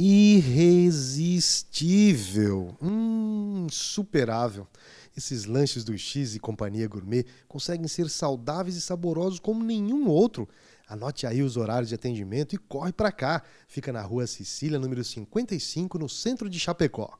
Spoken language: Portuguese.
irresistível, hum, insuperável. Esses lanches do X e Companhia Gourmet conseguem ser saudáveis e saborosos como nenhum outro. Anote aí os horários de atendimento e corre para cá. Fica na Rua Sicília, número 55, no centro de Chapecó.